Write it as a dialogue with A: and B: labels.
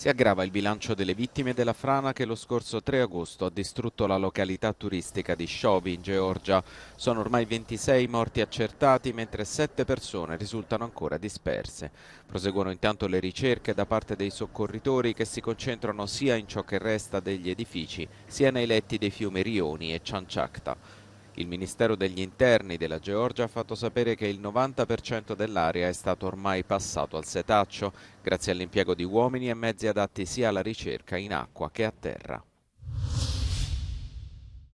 A: Si aggrava il bilancio delle vittime della frana che lo scorso 3 agosto ha distrutto la località turistica di Sciovi in Georgia. Sono ormai 26 morti accertati mentre 7 persone risultano ancora disperse. Proseguono intanto le ricerche da parte dei soccorritori che si concentrano sia in ciò che resta degli edifici sia nei letti dei fiumi Rioni e Cianciacta. Il Ministero degli Interni della Georgia ha fatto sapere che il 90% dell'area è stato ormai passato al setaccio, grazie all'impiego di uomini e mezzi adatti sia alla ricerca in acqua che a terra.